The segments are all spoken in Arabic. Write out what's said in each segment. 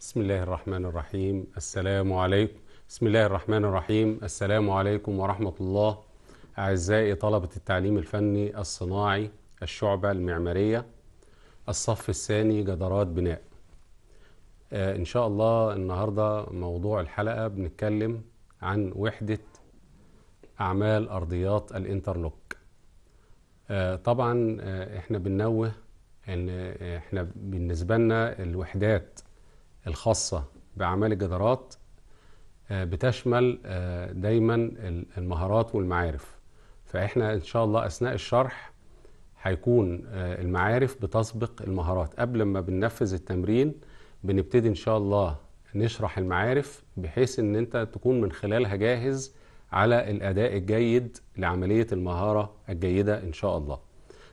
بسم الله الرحمن الرحيم السلام عليكم بسم الله الرحمن الرحيم السلام عليكم ورحمة الله أعزائي طلبة التعليم الفني الصناعي الشعبة المعمارية الصف الثاني جدارات بناء آه إن شاء الله النهاردة موضوع الحلقة بنتكلم عن وحدة أعمال أرضيات الانترلوك آه eh, طبعا آه إحنا بننوه إن إحنا بالنسبة لنا الوحدات الخاصة بأعمال الجدارات آه، بتشمل آه، دايما المهارات والمعارف فإحنا إن شاء الله أثناء الشرح هيكون آه، المعارف بتسبق المهارات قبل ما بننفذ التمرين بنبتدي إن شاء الله نشرح المعارف بحيث إن أنت تكون من خلالها جاهز على الأداء الجيد لعملية المهارة الجيدة إن شاء الله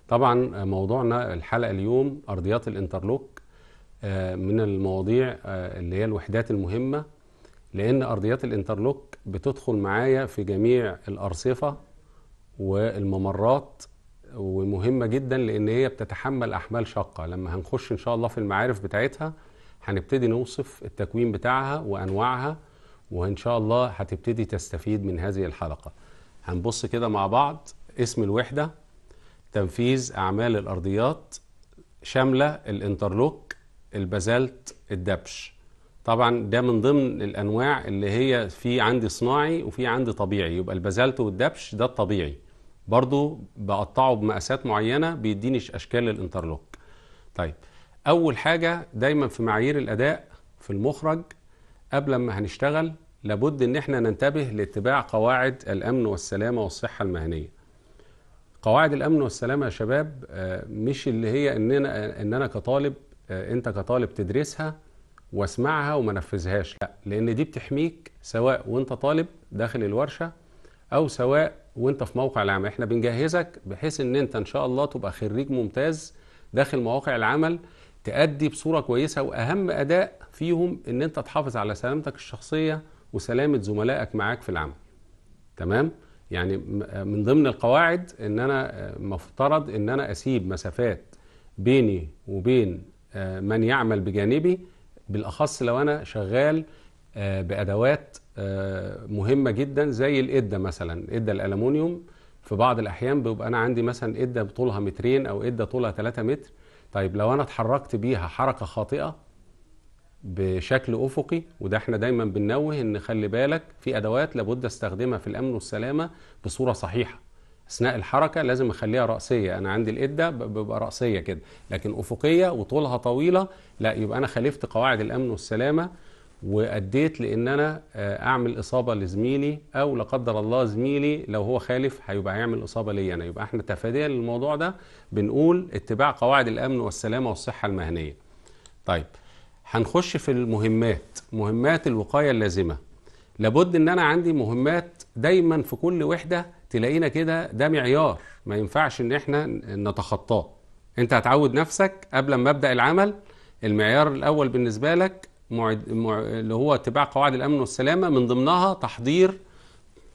طبعا موضوعنا الحلقة اليوم أرضيات الانترلوك آه، من المواضيع آه، اللي هي الوحدات المهمة لأن أرضيات الانترلوك بتدخل معايا في جميع الأرصفة والممرات ومهمة جدا لأن هي بتتحمل أحمال شاقة لما هنخش إن شاء الله في المعارف بتاعتها هنبتدي نوصف التكوين بتاعها وأنواعها وإن شاء الله هتبتدي تستفيد من هذه الحلقة هنبص كده مع بعض اسم الوحدة تنفيذ أعمال الأرضيات شاملة الانترلوك البازالت الدبش طبعا ده من ضمن الانواع اللي هي في عندي صناعي وفي عندي طبيعي يبقى البازالت والدبش ده الطبيعي برضو بقطعه بمقاسات معينه بيديني اشكال الانترلوك طيب اول حاجه دايما في معايير الاداء في المخرج قبل ما هنشتغل لابد ان احنا ننتبه لاتباع قواعد الامن والسلامه والصحه المهنيه قواعد الامن والسلامه يا شباب آه، مش اللي هي ان انا ان انا كطالب آه، انت كطالب تدرسها واسمعها وما نفذهاش لا لان دي بتحميك سواء وانت طالب داخل الورشه او سواء وانت في موقع العمل احنا بنجهزك بحيث ان انت ان شاء الله تبقى خريج ممتاز داخل مواقع العمل تأدي بصوره كويسه واهم اداء فيهم ان انت تحافظ على سلامتك الشخصيه وسلامه زملائك معاك في العمل تمام يعني آه، من ضمن القواعد ان انا آه، مفترض ان انا اسيب مسافات بيني وبين آه، من يعمل بجانبي بالاخص لو انا شغال آه، بادوات آه، مهمه جدا زي الإدة مثلا إدة الالومنيوم في بعض الاحيان بيبقى انا عندي مثلا إدة طولها مترين او إدة طولها 3 متر طيب لو انا اتحركت بيها حركه خاطئه بشكل افقي وده احنا دايما بننوه ان خلي بالك في ادوات لابد استخدمها في الامن والسلامه بصوره صحيحه اثناء الحركه لازم اخليها راسيه انا عندي الاده بيبقى راسيه كده لكن افقيه وطولها طويله لا يبقى انا خالفت قواعد الامن والسلامه واديت لان انا آه، اعمل اصابه لزميلي او لا قدر الله زميلي لو هو خالف هيبقى هيعمل اصابه ليا انا يبقى احنا تفاديا للموضوع ده بنقول اتباع قواعد الامن والسلامه والصحه المهنيه طيب هنخش في المهمات مهمات الوقايه اللازمه لابد ان انا عندي مهمات دايما في كل وحده تلاقينا كده ده معيار ما ينفعش ان احنا نتخطاه انت هتعود نفسك قبل ما ابدا العمل المعيار الاول بالنسبه لك معد... مع... اللي هو اتباع قواعد الامن والسلامه من ضمنها تحضير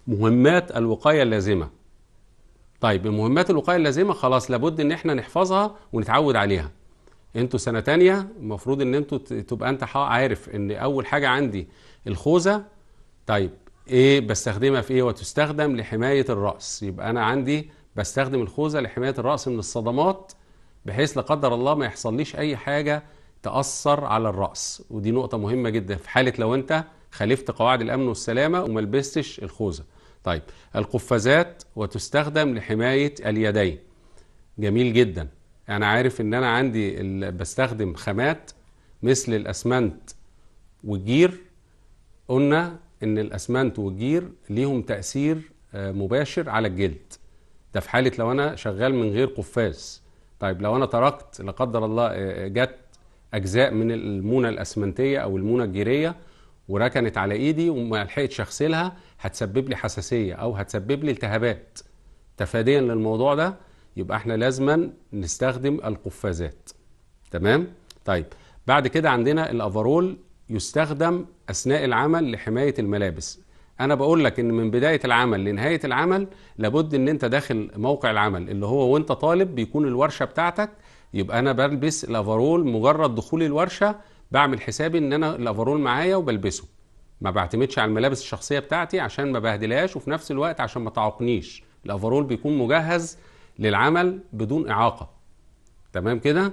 مهمات الوقايه اللازمه طيب مهمات الوقايه اللازمه خلاص لابد ان احنا نحفظها ونتعود عليها انتوا سنه تانية المفروض ان انتوا تبقى انت عارف ان اول حاجه عندي الخوذه طيب ايه بستخدمها في ايه وتستخدم لحمايه الراس يبقى انا عندي بستخدم الخوذه لحمايه الراس من الصدمات بحيث لا قدر الله ما يحصليش اي حاجه تاثر على الراس ودي نقطه مهمه جدا في حاله لو انت خالفت قواعد الامن والسلامه وما لبستش الخوذه طيب القفازات وتستخدم لحمايه اليدين جميل جدا انا عارف ان انا عندي بستخدم خامات مثل الاسمنت والجير قلنا ان الاسمنت والجير ليهم تاثير آه، مباشر على الجلد ده في حاله لو انا شغال من غير قفاز طيب لو انا تركت لا قدر الله آه، آه، جت اجزاء من المونه الاسمنتيه او المونه الجيريه وركنت على ايدي وما لحقتش اغسلها هتسبب لي حساسيه او هتسبب لي التهابات تفاديا للموضوع ده يبقى احنا لازما نستخدم القفازات تمام طيب بعد كده عندنا الافرول يستخدم اثناء العمل لحمايه الملابس انا بقول لك ان من بدايه العمل لنهايه العمل لابد ان انت داخل موقع العمل اللي هو وانت طالب بيكون الورشه بتاعتك يبقى انا بلبس الافرول مجرد دخول الورشه بعمل حسابي ان انا الافرول معايا وبلبسه ما بعتمدش على الملابس الشخصيه بتاعتي عشان ما بهدلهاش وفي نفس الوقت عشان ما تعاقنيش الافرول بيكون مجهز للعمل بدون اعاقه تمام كده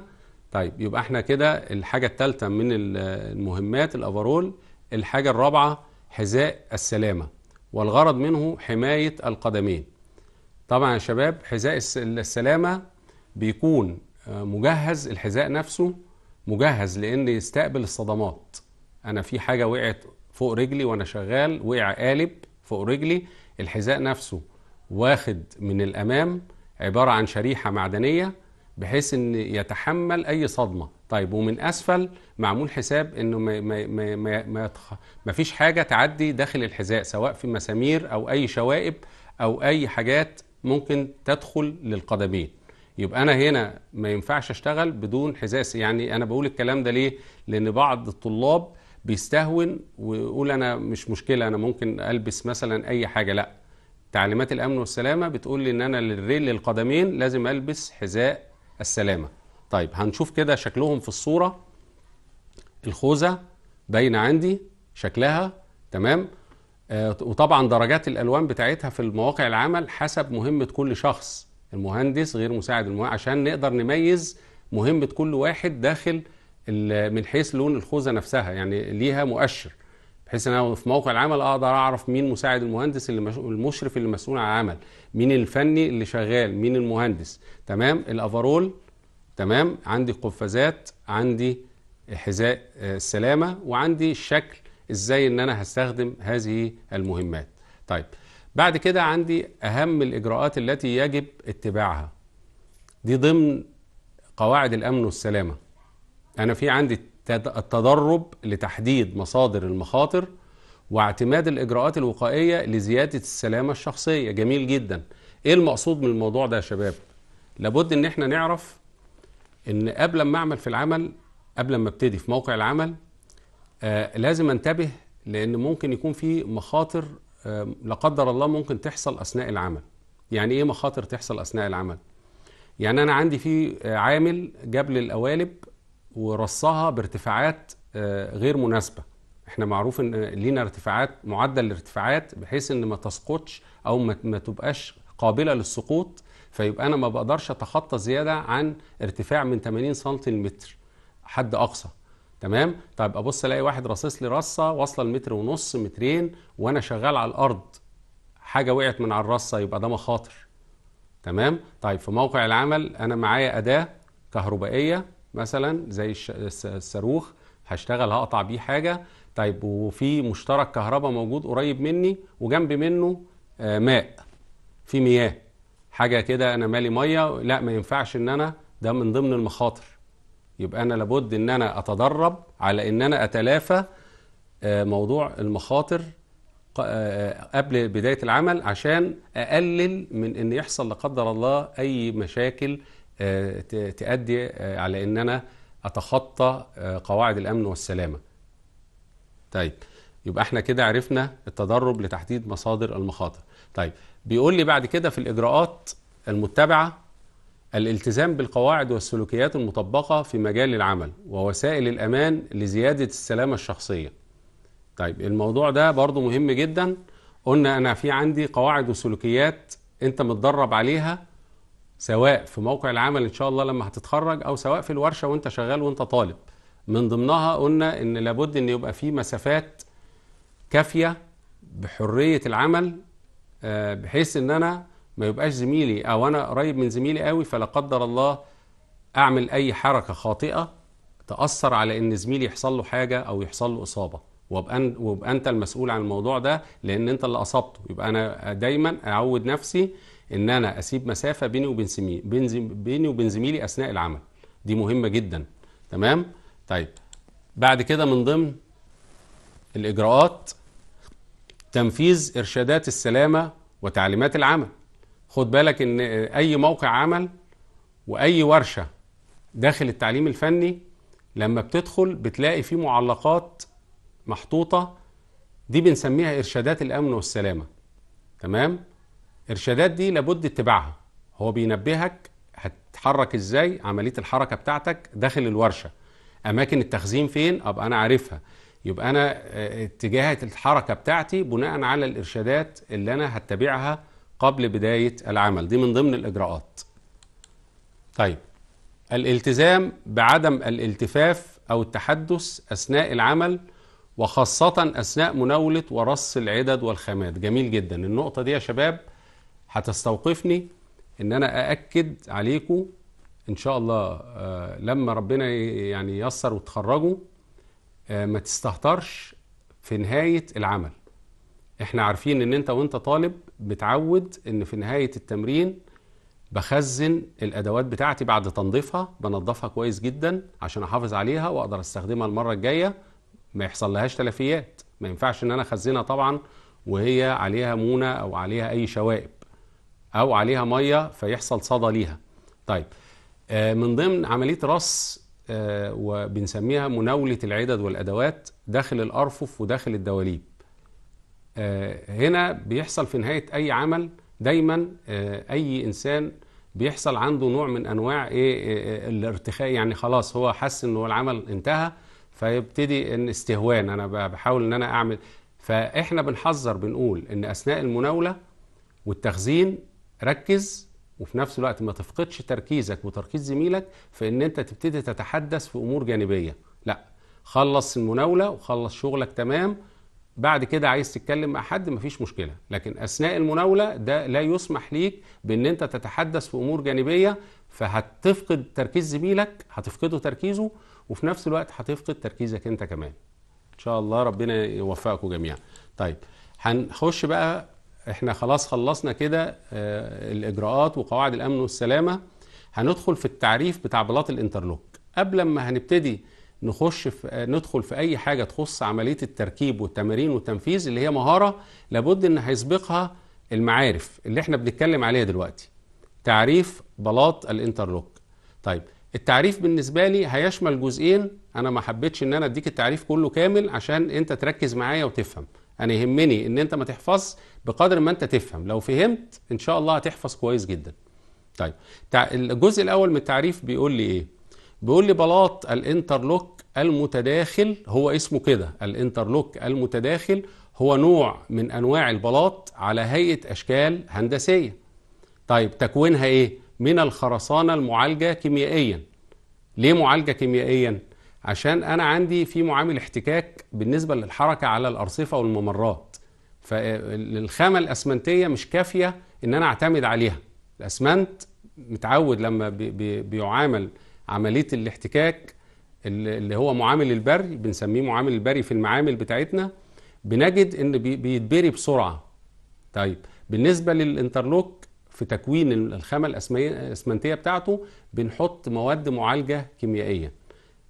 طيب يبقى احنا كده الحاجة التالتة من المهمات الأفرول الحاجة الرابعة حذاء السلامة والغرض منه حماية القدمين طبعا يا شباب حذاء السلامة بيكون آه، مجهز الحذاء نفسه مجهز لأن يستقبل الصدمات أنا في حاجة وقعت فوق رجلي وأنا شغال وقع قالب فوق رجلي الحذاء نفسه واخد من الأمام عبارة عن شريحة معدنية بحيث ان يتحمل اي صدمه طيب ومن اسفل معمول حساب انه ما, ما, ما, ما, ما, ما فيش حاجه تعدي داخل الحذاء سواء في مسامير او اي شوائب او اي حاجات ممكن تدخل للقدمين يبقى انا هنا ما ينفعش اشتغل بدون حذاء يعني انا بقول الكلام ده ليه لان بعض الطلاب بيستهون ويقول انا مش مشكله انا ممكن البس مثلا اي حاجه لا تعليمات الامن والسلامه بتقول لي ان انا للريل للقدمين لازم البس حذاء السلامة طيب هنشوف كده شكلهم في الصورة الخوذة باينة عندي شكلها تمام آه وطبعا درجات الألوان بتاعتها في المواقع العمل حسب مهمة كل شخص المهندس غير مساعد المهندس عشان نقدر نميز مهمة كل واحد داخل من حيث لون الخوذة نفسها يعني ليها مؤشر بحيث ان انا في موقع العمل اقدر اعرف مين مساعد المهندس اللي المشرف اللي مسؤول عن العمل مين الفني اللي شغال مين المهندس تمام الافرول تمام عندي قفازات عندي حذاء آه، السلامه وعندي الشكل ازاي ان انا هستخدم هذه المهمات طيب بعد كده عندي اهم الاجراءات التي يجب اتباعها دي ضمن قواعد الامن والسلامه انا في عندي التدرب لتحديد مصادر المخاطر واعتماد الإجراءات الوقائية لزيادة السلامة الشخصية جميل جدا إيه المقصود من الموضوع ده يا شباب لابد إن إحنا نعرف إن قبل ما أعمل في العمل قبل ما ابتدي في موقع العمل آه لازم انتبه لأن ممكن يكون في مخاطر آه لا قدر الله ممكن تحصل أثناء العمل يعني إيه مخاطر تحصل أثناء العمل يعني أنا عندي في آه، عامل جاب لي القوالب ورصها بارتفاعات آه، غير مناسبه احنا معروف ان لينا ارتفاعات معدل الارتفاعات بحيث ان ما تسقطش او ما, تبقاش قابله للسقوط فيبقى انا ما بقدرش اتخطى زياده عن ارتفاع من 80 سم للمتر حد اقصى تمام طيب ابص الاقي واحد راصص لي رصه واصله لمتر ونص مترين وانا شغال على الارض حاجه وقعت من على الرصه يبقى ده مخاطر تمام طيب في موقع العمل انا معايا اداه كهربائيه مثلا زي الصاروخ هشتغل هقطع بيه حاجه طيب وفي مشترك كهرباء موجود قريب مني وجنب منه آه، ماء في مياه حاجه كده انا مالي ميه لا ما ينفعش ان انا ده من ضمن المخاطر يبقى انا لابد ان انا اتدرب على ان انا اتلافى آه، موضوع المخاطر آه، قبل بدايه العمل عشان اقلل من ان يحصل لا قدر الله اي مشاكل آه، تؤدي آه، على ان انا اتخطى آه، قواعد الامن والسلامه طيب يبقى احنا كده عرفنا التدرب لتحديد مصادر المخاطر طيب بيقول لي بعد كده في الاجراءات المتبعه الالتزام بالقواعد والسلوكيات المطبقه في مجال العمل ووسائل الامان لزياده السلامه الشخصيه طيب الموضوع ده برضو مهم جدا قلنا انا في عندي قواعد وسلوكيات انت متدرب عليها سواء في موقع العمل ان شاء الله لما هتتخرج او سواء في الورشه وانت شغال وانت طالب من ضمنها قلنا ان لابد ان يبقى في مسافات كافيه بحريه العمل آه، بحيث ان انا ما يبقاش زميلي او انا قريب من زميلي قوي فلا قدر الله اعمل اي حركه خاطئه تاثر على ان زميلي يحصل له حاجه او يحصل له اصابه وابقى انت المسؤول عن الموضوع ده لان انت اللي اصبته يبقى انا دايما اعود نفسي ان انا اسيب مسافه بيني وبين زميلي بيني وبين زميلي اثناء العمل دي مهمه جدا تمام طيب بعد كده من ضمن الاجراءات تنفيذ ارشادات السلامه وتعليمات العمل خد بالك ان اي موقع عمل واي ورشه داخل التعليم الفني لما بتدخل بتلاقي فيه معلقات محطوطه دي بنسميها ارشادات الامن والسلامه تمام الارشادات دي لابد اتباعها هو بينبهك هتتحرك ازاي عمليه الحركه بتاعتك داخل الورشه اماكن التخزين فين ابقى انا عارفها يبقى انا آه، اتجاه الحركه بتاعتي بناء على الارشادات اللي انا هتبعها قبل بدايه العمل دي من ضمن الاجراءات طيب الالتزام بعدم الالتفاف او التحدث اثناء العمل وخاصه اثناء مناوله ورص العدد والخامات جميل جدا النقطه دي يا شباب هتستوقفني ان انا ااكد عليكم ان شاء الله آه، لما ربنا يعني ييسر وتخرجوا آه، ما تستهترش في نهايه العمل احنا عارفين ان انت وانت طالب بتعود ان في نهايه التمرين بخزن الادوات بتاعتي بعد تنظيفها بنظفها كويس جدا عشان احافظ عليها واقدر استخدمها المره الجايه ما يحصل لهاش تلفيات ما ينفعش ان انا اخزنها طبعا وهي عليها مونه او عليها اي شوائب او عليها ميه فيحصل صدى ليها طيب آه، من ضمن عمليه رص آه، وبنسميها مناوله العدد والادوات داخل الارفف وداخل الدواليب آه، هنا بيحصل في نهايه اي عمل دايما اي انسان بيحصل عنده نوع من انواع ايه, إيه،, إيه، الارتخاء يعني خلاص هو حس ان هو العمل انتهى فيبتدي ان استهوان انا بحاول ان انا اعمل فاحنا بنحذر بنقول ان اثناء المناوله والتخزين ركز وفي نفس الوقت ما تفقدش تركيزك وتركيز زميلك في ان انت تبتدي تتحدث في امور جانبيه لا خلص المناوله وخلص شغلك تمام بعد كده عايز تتكلم مع حد مفيش مشكله لكن اثناء المناوله ده لا يسمح ليك بان انت تتحدث في امور جانبيه فهتفقد تركيز زميلك هتفقده تركيزه وفي نفس الوقت هتفقد تركيزك انت كمان ان شاء الله ربنا يوفقكم جميعا طيب هنخش بقى احنا خلاص خلصنا كده آه، الاجراءات وقواعد الامن والسلامه هندخل في التعريف بتاع بلاط الانترلوك قبل ما هنبتدي نخش في آه، ندخل في اي حاجه تخص عمليه التركيب والتمارين والتنفيذ اللي هي مهاره لابد ان هيسبقها المعارف اللي احنا بنتكلم عليها دلوقتي تعريف بلاط الانترلوك طيب التعريف بالنسبه لي هيشمل جزئين انا ما حبيتش ان انا اديك التعريف كله كامل عشان انت تركز معايا وتفهم انا يعني يهمني ان انت ما تحفظ بقدر ما انت تفهم لو فهمت ان شاء الله هتحفظ كويس جدا طيب الجزء الاول من التعريف بيقول لي ايه بيقول لي بلاط الانترلوك المتداخل هو اسمه كده الانترلوك المتداخل هو نوع من انواع البلاط على هيئه اشكال هندسيه طيب تكوينها ايه من الخرسانه المعالجه كيميائيا ليه معالجه كيميائيا عشان انا عندي في معامل احتكاك بالنسبه للحركه على الارصفه والممرات فالخامه الاسمنتيه مش كافيه ان انا اعتمد عليها الاسمنت متعود لما بيعامل عمليه الاحتكاك اللي هو معامل البري بنسميه معامل البري في المعامل بتاعتنا بنجد ان بيتبري بسرعه طيب بالنسبه للانترلوك في تكوين الخامه الاسمنتيه بتاعته بنحط مواد معالجه كيميائيه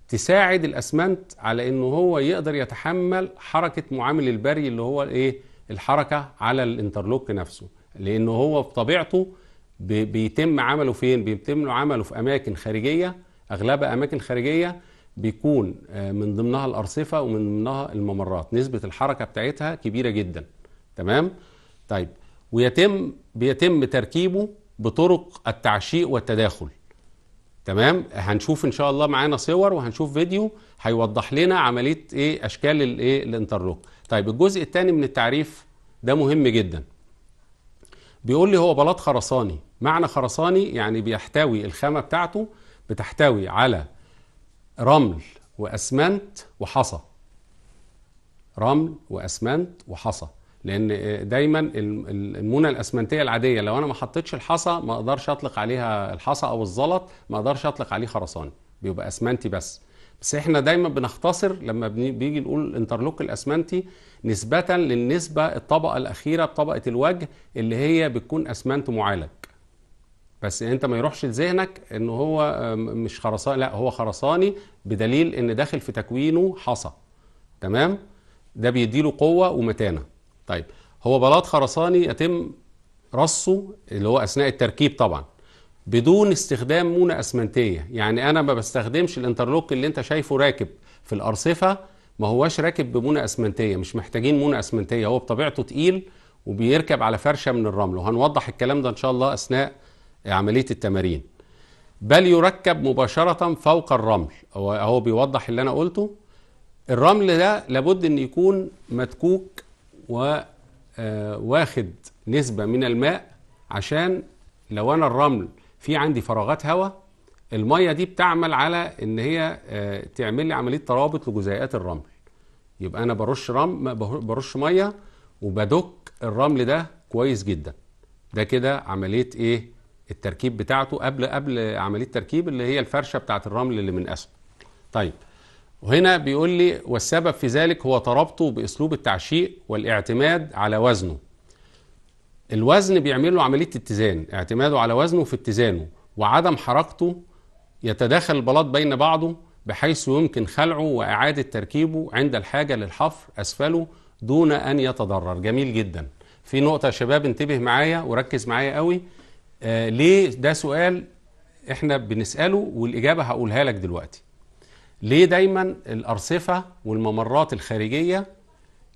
تساعد الاسمنت على انه هو يقدر يتحمل حركه معامل البري اللي هو ايه الحركه على الانترلوك نفسه لانه هو بطبيعته بيتم عمله فين بيتم عمله في اماكن خارجيه اغلبها اماكن خارجيه بيكون آه، من ضمنها الارصفه ومن ضمنها الممرات نسبه الحركه بتاعتها كبيره جدا تمام طيب ويتم بيتم تركيبه بطرق التعشيق والتداخل تمام هنشوف ان شاء الله معانا صور وهنشوف فيديو هيوضح لنا عمليه ايه اشكال الايه الانترلوك طيب الجزء الثاني من التعريف ده مهم جدا بيقول لي هو بلاط خرساني معنى خرساني يعني بيحتوي الخامه بتاعته بتحتوي على رمل واسمنت وحصى رمل واسمنت وحصى لان دايما المونه الاسمنتيه العاديه لو انا ما حطيتش الحصى ما اقدرش اطلق عليها الحصى او الزلط ما اقدرش اطلق عليه خرساني بيبقى اسمنتي بس بس احنا دايما بنختصر لما بيجي نقول انترلوك الاسمنتي نسبه للنسبه الطبقه الاخيره بطبقه الوجه اللي هي بتكون اسمنت معالج بس انت ما يروحش لذهنك ان هو مش خرساني لا هو خرساني بدليل ان داخل في تكوينه حصى تمام ده بيديله قوه ومتانه طيب هو بلاط خرساني يتم رصه اللي هو اثناء التركيب طبعا بدون استخدام مونه اسمنتيه يعني انا ما بستخدمش الانترلوك اللي انت شايفه راكب في الارصفه ما هواش راكب بمونه اسمنتيه مش محتاجين مونه اسمنتيه هو بطبيعته تقيل وبيركب على فرشه من الرمل وهنوضح الكلام ده ان شاء الله اثناء عمليه التمارين بل يركب مباشره فوق الرمل هو بيوضح اللي انا قلته الرمل ده لابد ان يكون مدكوك وواخد آه، نسبة من الماء عشان لو أنا الرمل في عندي فراغات هواء المية دي بتعمل على إن هي آه، تعمل لي عملية ترابط لجزيئات الرمل يبقى أنا برش رم برش مية وبدك الرمل ده كويس جدا ده كده عملية إيه التركيب بتاعته قبل قبل عملية تركيب اللي هي الفرشة بتاعت الرمل اللي من أسفل طيب وهنا بيقول لي والسبب في ذلك هو ترابطه باسلوب التعشيق والاعتماد على وزنه الوزن بيعمل له عمليه اتزان اعتماده على وزنه في اتزانه وعدم حركته يتداخل البلاط بين بعضه بحيث يمكن خلعه واعاده تركيبه عند الحاجه للحفر اسفله دون ان يتضرر جميل جدا في نقطه يا شباب انتبه معايا وركز معايا قوي آه ليه ده سؤال احنا بنساله والاجابه هقولها لك دلوقتي ليه دايما الارصفه والممرات الخارجيه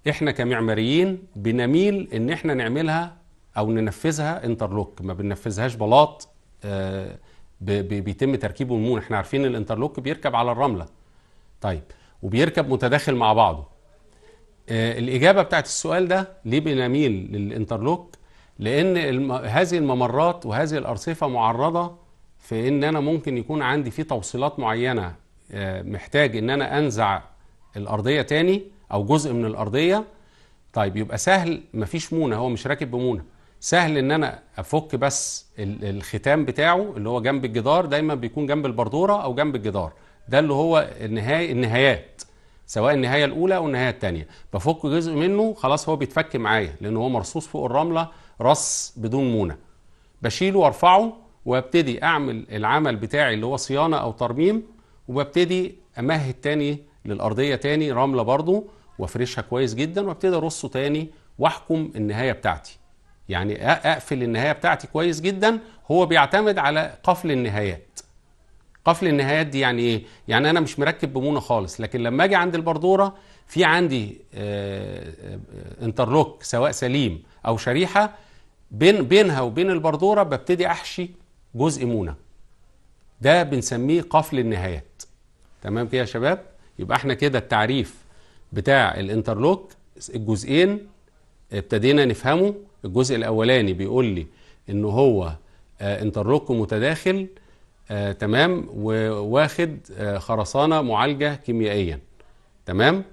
احنا كمعماريين بنميل ان احنا نعملها او ننفذها انترلوك ما بننفذهاش بلاط آه، بيتم تركيبه مون احنا عارفين الانترلوك بيركب على الرمله طيب وبيركب متداخل مع بعضه آه، الاجابه بتاعت السؤال ده ليه بنميل للانترلوك لان هذه الممرات وهذه الارصفه معرضه في ان انا ممكن يكون عندي في توصيلات معينه محتاج ان انا انزع الارضيه تاني او جزء من الارضيه طيب يبقى سهل مفيش مونه هو مش راكب بمونه سهل ان انا افك بس الختام بتاعه اللي هو جنب الجدار دايما بيكون جنب البردوره او جنب الجدار ده اللي هو النهاية النهايات سواء النهايه الاولى او النهايه الثانيه بفك جزء منه خلاص هو بيتفك معايا لان هو مرصوص فوق الرمله رص بدون مونه بشيله وارفعه وابتدي اعمل العمل بتاعي اللي هو صيانه او ترميم وببتدي امهد تاني للارضيه تاني رمله برضو وافرشها كويس جدا وابتدي ارصه تاني واحكم النهايه بتاعتي يعني اقفل النهايه بتاعتي كويس جدا هو بيعتمد على قفل النهايات قفل النهايات دي يعني ايه يعني انا مش مركب بمونه خالص لكن لما اجي عند البردوره في عندي آه، آه، انترلوك سواء سليم او شريحه بين بينها وبين البردوره ببتدي احشي جزء مونه ده بنسميه قفل النهايات تمام كده يا شباب يبقى احنا كده التعريف بتاع الانترلوك الجزئين ابتدينا نفهمه الجزء الاولاني بيقول لي ان هو آه، انترلوك متداخل آه، تمام وواخد آه، خرسانه معالجه كيميائيا تمام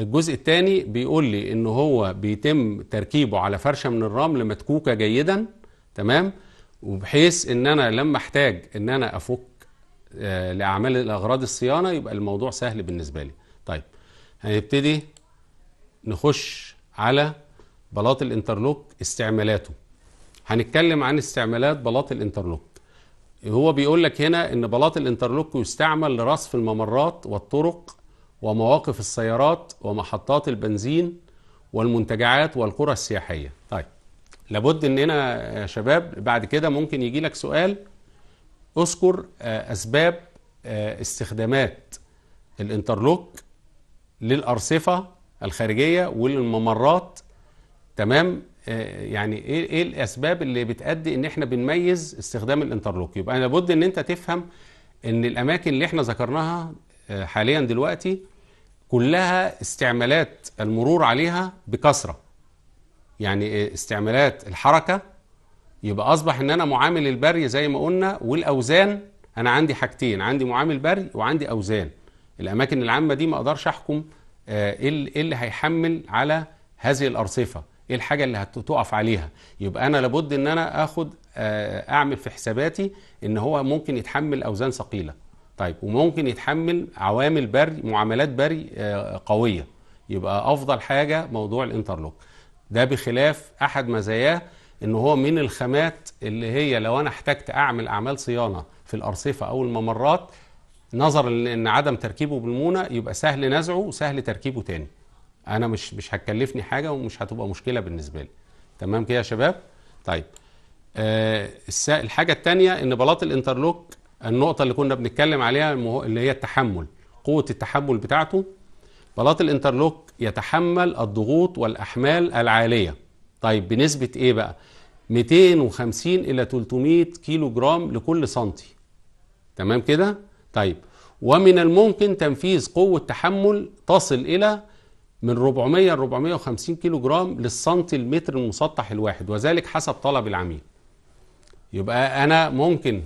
الجزء الثاني بيقول لي ان هو بيتم تركيبه على فرشه من الرمل متكوكه جيدا تمام وبحيث ان انا لما احتاج ان انا افك آه، لاعمال الاغراض الصيانه يبقى الموضوع سهل بالنسبه لي طيب هنبتدي نخش على بلاط الانترلوك استعمالاته هنتكلم عن استعمالات بلاط الانترلوك هو بيقول لك هنا ان بلاط الانترلوك يستعمل لرصف الممرات والطرق ومواقف السيارات ومحطات البنزين والمنتجعات والقرى السياحيه طيب لابد اننا يا شباب بعد كده ممكن يجي لك سؤال اذكر آه، أسباب آه، استخدامات الانترلوك للأرصفة الخارجية وللممرات تمام آه، يعني إيه،, ايه الاسباب اللي بتادي ان احنا بنميز استخدام الانترلوك يبقى لابد ان انت تفهم ان الاماكن اللي احنا ذكرناها حاليا دلوقتي كلها استعمالات المرور عليها بكثره يعني استعمالات الحركه يبقى اصبح ان انا معامل البري زي ما قلنا والاوزان انا عندي حاجتين عندي معامل بري وعندي اوزان الاماكن العامه دي ما اقدرش احكم آه، إيه, ايه اللي هيحمل على هذه الارصفه ايه الحاجه اللي هتقف عليها يبقى انا لابد ان انا اخد آه، اعمل في حساباتي ان هو ممكن يتحمل اوزان ثقيله طيب وممكن يتحمل عوامل بري معاملات بري آه، قويه يبقى افضل حاجه موضوع الانترلوك ده بخلاف احد مزاياه ان هو من الخامات اللي هي لو انا احتجت اعمل اعمال صيانه في الارصفه او الممرات نظرا لان عدم تركيبه بالمونه يبقى سهل نزعه وسهل تركيبه تاني انا مش مش هتكلفني حاجه ومش هتبقى مشكله بالنسبه لي تمام كده يا شباب طيب آه الحاجه الثانيه ان بلاط الانترلوك النقطه اللي كنا بنتكلم عليها اللي هي التحمل قوه التحمل بتاعته بلاط الانترلوك يتحمل الضغوط والاحمال العاليه طيب بنسبة ايه بقى 250 الى 300 كيلو جرام لكل سنتي تمام كده طيب ومن الممكن تنفيذ قوة تحمل تصل إلى من 400 ل 450 كيلو جرام للسنتي المتر المسطح الواحد وذلك حسب طلب العميل يبقى أنا ممكن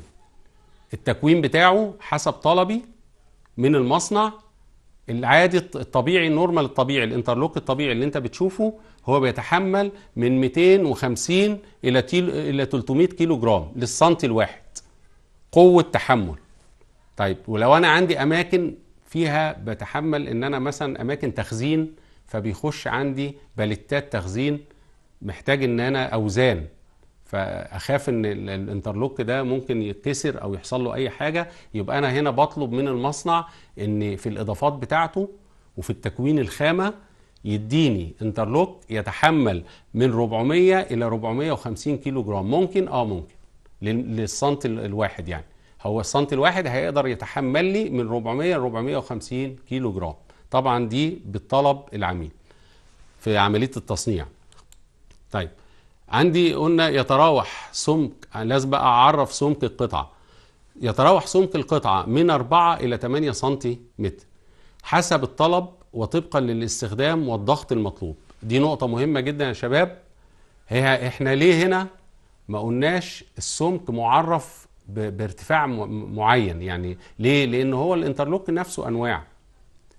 التكوين بتاعه حسب طلبي من المصنع العادي الطبيعي النورمال الطبيعي الانترلوك الطبيعي اللي انت بتشوفه هو بيتحمل من 250 إلى إلى 300 كيلو جرام للسنتي الواحد قوة تحمل طيب ولو أنا عندي أماكن فيها بتحمل إن أنا مثلا أماكن تخزين فبيخش عندي باليتات تخزين محتاج إن أنا أوزان فاخاف ان الانترلوك ده ممكن يتكسر او يحصل له اي حاجه يبقى انا هنا بطلب من المصنع ان في الاضافات بتاعته وفي التكوين الخامه يديني انترلوك يتحمل من 400 الى 450 كيلو جرام ممكن اه ممكن للسنت الواحد يعني هو السنت الواحد هيقدر يتحمل لي من 400 ل 450 كيلو جرام طبعا دي بالطلب العميل في عمليه التصنيع طيب عندي قلنا يتراوح سمك لازم بقى اعرف سمك القطعه يتراوح سمك القطعه من 4 الى 8 سنتي متر حسب الطلب وطبقا للاستخدام والضغط المطلوب دي نقطة مهمة جدا يا شباب هي احنا ليه هنا ما قلناش السمك معرف بارتفاع معين يعني ليه لان هو الانترلوك نفسه انواع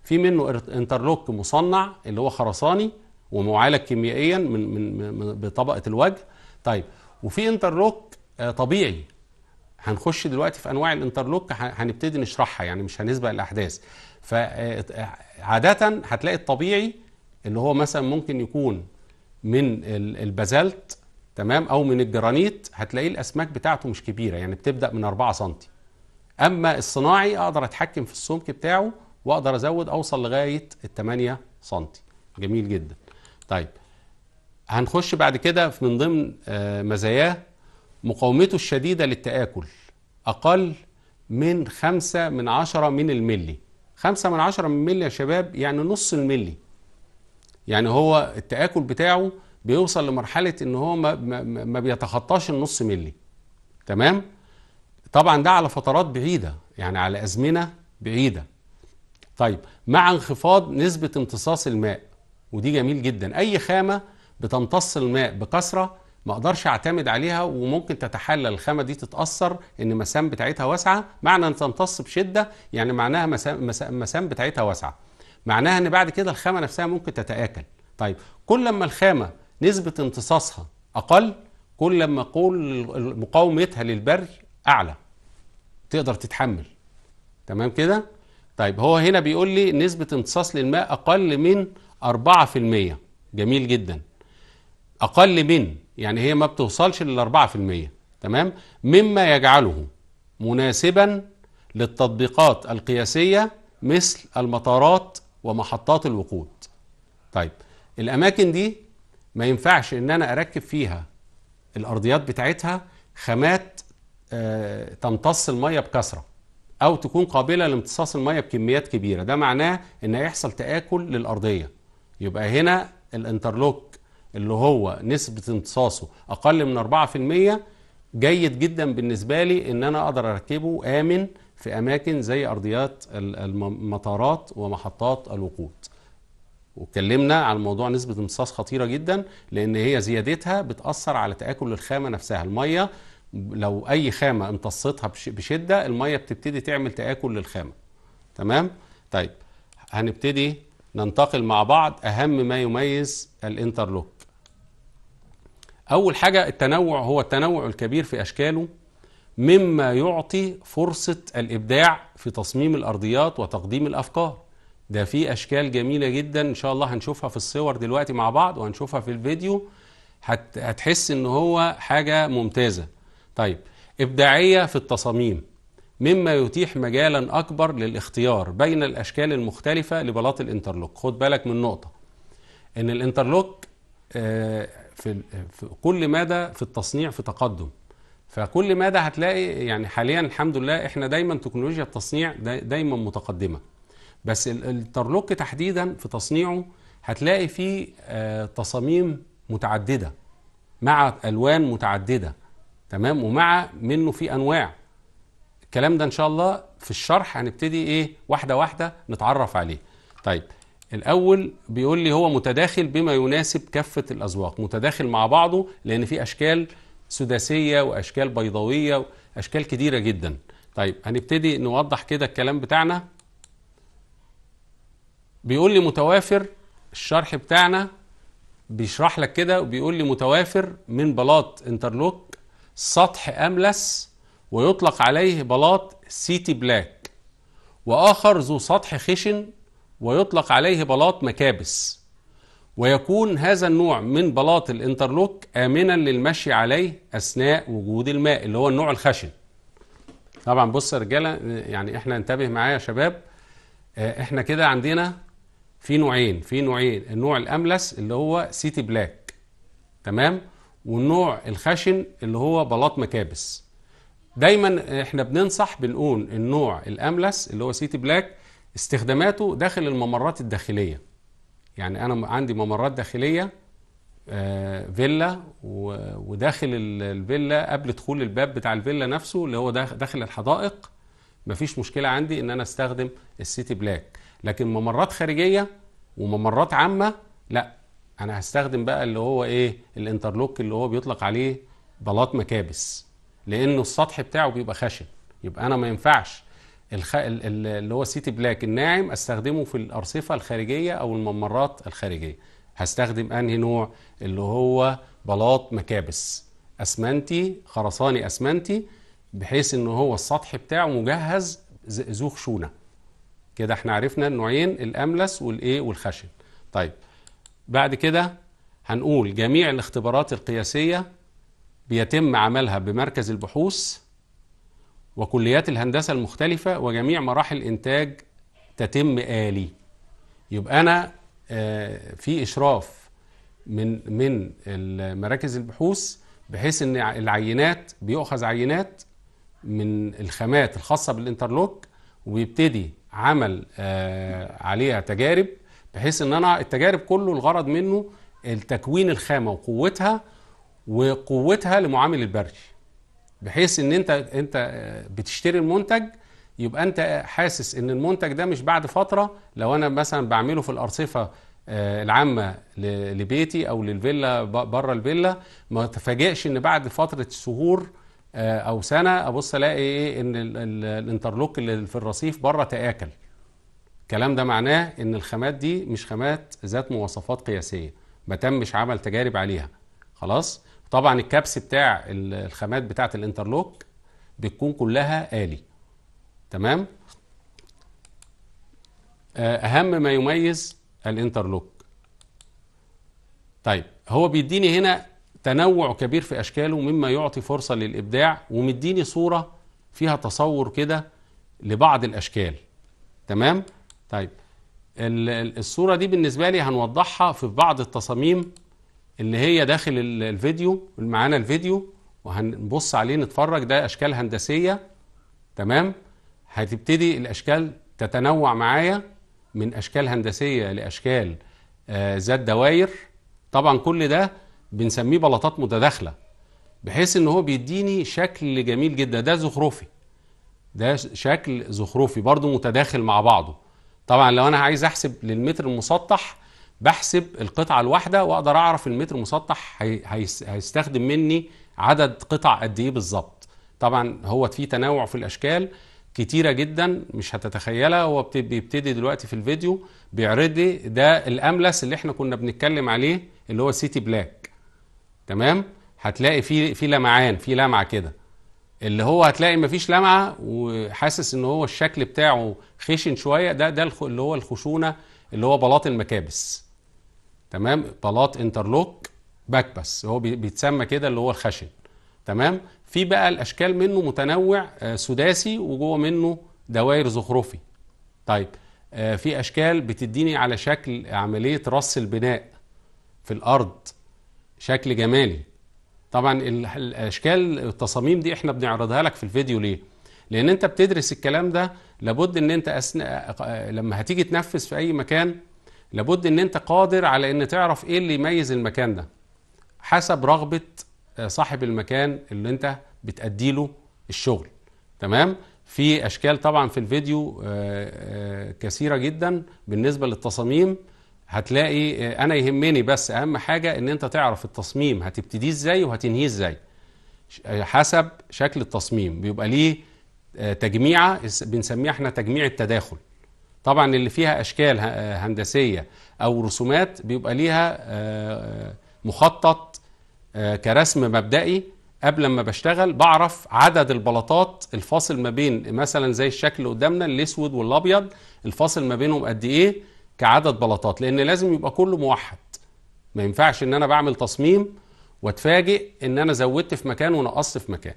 في منه انترلوك مصنع اللي هو خرساني ومعالج كيميائيا من من بطبقه الوجه طيب وفي انترلوك آه، طبيعي هنخش دلوقتي في انواع الانترلوك هنبتدي نشرحها يعني مش هنسبق الاحداث فعادة هتلاقي الطبيعي اللي هو مثلا ممكن يكون من البازلت تمام او من الجرانيت هتلاقيه الاسماك بتاعته مش كبيره يعني بتبدا من 4 سم اما الصناعي اقدر اتحكم في السمك بتاعه واقدر ازود اوصل لغايه ال 8 سم جميل جدا طيب هنخش بعد كده في من ضمن آه، مزاياه مقاومته الشديده للتاكل اقل من 5 من 10 من الملي خمسة من عشرة من ملي يا شباب يعني نص الملي يعني هو التآكل بتاعه بيوصل لمرحلة ان هو ما, ما, ما بيتخطاش النص ملي تمام طبعا ده على فترات بعيدة يعني على أزمنة بعيدة طيب مع انخفاض نسبة امتصاص الماء ودي جميل جدا أي خامة بتمتص الماء بكثرة ما اقدرش اعتمد عليها وممكن تتحلل الخامه دي تتاثر ان المسام بتاعتها واسعه معنى ان تمتص بشده يعني معناها المسام بتاعتها واسعه معناها ان بعد كده الخامه نفسها ممكن تتاكل طيب كل لما الخامه نسبه امتصاصها اقل كل لما قول مقاومتها للبري اعلى تقدر تتحمل تمام كده طيب هو هنا بيقول لي نسبه امتصاص للماء اقل من 4% جميل جدا اقل من يعني هي ما بتوصلش لل 4% تمام مما يجعله مناسبا للتطبيقات القياسية مثل المطارات ومحطات الوقود طيب الأماكن دي ما ينفعش إن أنا أركب فيها الأرضيات بتاعتها خامات آه، تمتص المية بكثرة أو تكون قابلة لامتصاص المية بكميات كبيرة ده معناه إن هيحصل تآكل للأرضية يبقى هنا الانترلوك اللي هو نسبة امتصاصه أقل من 4% جيد جدا بالنسبة لي إن أنا أقدر أركبه آمن في أماكن زي أرضيات المطارات ومحطات الوقود واتكلمنا عن موضوع نسبة امتصاص خطيرة جدا لأن هي زيادتها بتأثر على تآكل الخامة نفسها المية لو أي خامة امتصتها بشدة المية بتبتدي تعمل تآكل للخامة تمام؟ طيب هنبتدي ننتقل مع بعض أهم ما يميز الانترلوك أول حاجة التنوع هو التنوع الكبير في أشكاله مما يعطي فرصة الإبداع في تصميم الأرضيات وتقديم الأفكار ده في أشكال جميلة جدا إن شاء الله هنشوفها في الصور دلوقتي مع بعض وهنشوفها في الفيديو هت... هتحس إن هو حاجة ممتازة طيب إبداعية في التصاميم مما يتيح مجالا أكبر للاختيار بين الأشكال المختلفة لبلاط الانترلوك خد بالك من نقطة إن الانترلوك آه في, في كل مدى في التصنيع في تقدم فكل مدى هتلاقي يعني حاليا الحمد لله احنا دايما تكنولوجيا التصنيع دايما متقدمه بس الترلوك تحديدا في تصنيعه هتلاقي فيه آه، تصاميم متعدده مع الوان متعدده تمام ومع منه في انواع الكلام ده ان شاء الله في الشرح هنبتدي ايه واحده واحده نتعرف عليه طيب الاول بيقول لي هو متداخل بما يناسب كافه الاذواق متداخل مع بعضه لان في اشكال سداسيه واشكال بيضاويه واشكال كتيره جدا طيب هنبتدي نوضح كده الكلام بتاعنا بيقول لي متوافر الشرح بتاعنا بيشرح لك كده وبيقول لي متوافر من بلاط انترلوك سطح املس ويطلق عليه بلاط سيتي بلاك واخر ذو سطح خشن ويطلق عليه بلاط مكابس ويكون هذا النوع من بلاط الانترلوك آمنا للمشي عليه أثناء وجود الماء اللي هو النوع الخشن طبعا بص يا رجالة يعني احنا انتبه معايا يا شباب آه، احنا كده عندنا في نوعين في نوعين النوع الأملس اللي هو سيتي بلاك تمام والنوع الخشن اللي هو بلاط مكابس دايما احنا بننصح بنقول النوع الاملس اللي هو سيتي بلاك استخداماته داخل الممرات الداخلية يعني أنا عندي ممرات داخلية آه، فيلا وداخل الفيلا قبل دخول الباب بتاع الفيلا نفسه اللي هو داخل الحدائق مفيش مشكلة عندي إن أنا أستخدم السيتي بلاك لكن ممرات خارجية وممرات عامة لا أنا هستخدم بقى اللي هو إيه الانترلوك اللي هو بيطلق عليه بلاط مكابس لأنه السطح بتاعه بيبقى خشن يبقى أنا ما ينفعش الخ... اللي هو سيتي بلاك الناعم استخدمه في الارصفه الخارجيه او الممرات الخارجيه هستخدم انهي نوع اللي هو بلاط مكابس اسمنتي خرساني اسمنتي بحيث ان هو السطح بتاعه مجهز ذو خشونه كده احنا عرفنا النوعين الاملس والايه والخشن طيب بعد كده هنقول جميع الاختبارات القياسيه بيتم عملها بمركز البحوث وكليات الهندسة المختلفة وجميع مراحل إنتاج تتم آلي يبقى أنا آه، في إشراف من من مراكز البحوث بحيث ان العينات بيؤخذ عينات من الخامات الخاصه بالانترلوك وبيبتدي عمل آه، عليها تجارب بحيث ان انا التجارب كله الغرض منه التكوين الخامه وقوتها وقوتها لمعامل البري بحيث ان انت انت بتشتري المنتج يبقى انت حاسس ان المنتج ده مش بعد فتره لو انا مثلا بعمله في الارصفه آه، العامه لبيتي او للفيلا بره الفيلا ما تفاجئش ان بعد فتره شهور آه، او سنه ابص الاقي ايه ان الانترلوك اللي في الرصيف بره تاكل الكلام ده معناه ان الخامات دي مش خامات ذات مواصفات قياسيه ما تمش عمل تجارب عليها خلاص طبعا الكبس بتاع الخامات بتاعه الانترلوك بتكون كلها آلي تمام آه، أهم ما يميز الانترلوك طيب هو بيديني هنا تنوع كبير في أشكاله مما يعطي فرصة للإبداع ومديني صورة فيها تصور كده لبعض الأشكال تمام طيب الصورة دي بالنسبة لي هنوضحها في بعض التصاميم اللي هي داخل الفيديو معانا الفيديو وهنبص عليه نتفرج ده اشكال هندسيه تمام هتبتدي الاشكال تتنوع معايا من اشكال هندسيه لاشكال آه ذات دوائر طبعا كل ده بنسميه بلاطات متداخله بحيث ان هو بيديني شكل جميل جدا ده زخرفي ده شكل زخرفي برضو متداخل مع بعضه طبعا لو انا عايز احسب للمتر المسطح بحسب القطعه الواحده واقدر اعرف المتر مسطح هيستخدم مني عدد قطع قد ايه بالظبط طبعا هو في تنوع في الاشكال كتيره جدا مش هتتخيلها هو بيبتدي دلوقتي في الفيديو بيعرض لي ده الاملس اللي احنا كنا بنتكلم عليه اللي هو سيتي بلاك تمام هتلاقي في في لمعان في لمعه كده اللي هو هتلاقي مفيش لمعه وحاسس ان هو الشكل بتاعه خشن شويه ده ده اللي هو الخشونه اللي هو بلاط المكابس تمام بلاط انترلوك بس هو بيتسمى كده اللي هو الخشن تمام في بقى الاشكال منه متنوع آه، سداسي وجوه منه دوائر زخرفي طيب آه، في اشكال بتديني على شكل عمليه رص البناء في الارض شكل جمالي طبعا الاشكال التصاميم دي احنا بنعرضها لك في الفيديو ليه لان انت بتدرس الكلام ده لابد ان انت أثناء آه، لما هتيجي تنفذ في اي مكان لابد ان انت قادر على ان تعرف ايه اللي يميز المكان ده حسب رغبه آه، صاحب المكان اللي انت بتأديله الشغل تمام في اشكال طبعا في الفيديو آه، آه، كثيره جدا بالنسبه للتصاميم هتلاقي انا يهمني بس اهم حاجه ان انت تعرف التصميم هتبتديه ازاي وهتنهيه ازاي حسب شكل التصميم بيبقى ليه تجميعه بنسميها احنا تجميع التداخل طبعا اللي فيها اشكال آه، هندسيه او رسومات بيبقى ليها آه، آه، مخطط كرسم مبدئي قبل ما بشتغل بعرف عدد البلاطات الفاصل ما بين مثلا زي الشكل اللي قدامنا الاسود والابيض الفاصل ما بينهم قد ايه كعدد بلاطات لان لازم يبقى كله موحد ما ينفعش ان انا بعمل تصميم واتفاجئ ان انا زودت في مكان ونقصت في مكان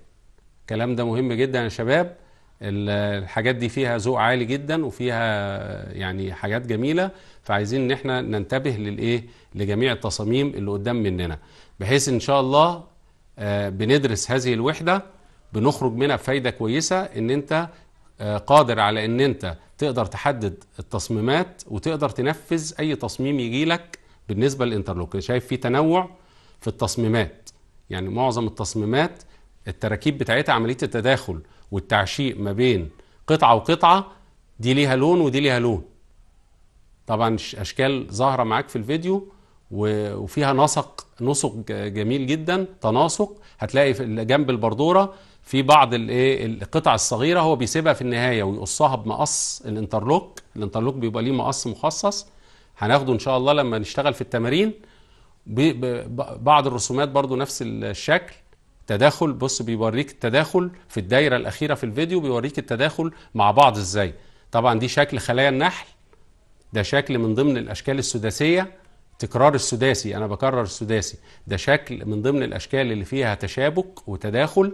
الكلام ده مهم جدا يا شباب الحاجات دي فيها ذوق عالي جدا وفيها يعني حاجات جميله فعايزين ان احنا ننتبه للايه لجميع التصاميم اللي قدام مننا بحيث ان شاء الله آه، بندرس هذه الوحده بنخرج منها بفايده كويسه ان انت آه، قادر على ان انت تقدر تحدد التصميمات وتقدر تنفذ اي تصميم يجي لك بالنسبه للانترلوك شايف في تنوع في التصميمات يعني معظم التصميمات التراكيب بتاعتها عمليه التداخل والتعشيق ما بين قطعة وقطعة دي ليها لون ودي ليها لون طبعا أشكال ظاهرة معاك في الفيديو وفيها نسق نسق جميل جدا تناسق هتلاقي في جنب البردوره في بعض الايه القطع الصغيره هو بيسيبها في النهايه ويقصها بمقص الانترلوك الانترلوك بيبقى ليه مقص مخصص هناخده ان شاء الله لما نشتغل في التمارين بعض الرسومات برضو نفس الشكل تداخل بص بيوريك التداخل في الدايره الاخيره في الفيديو بيوريك التداخل مع بعض ازاي طبعا دي شكل خلايا النحل ده شكل من ضمن الاشكال السداسيه تكرار السداسي انا بكرر السداسي ده شكل من ضمن الاشكال اللي فيها تشابك وتداخل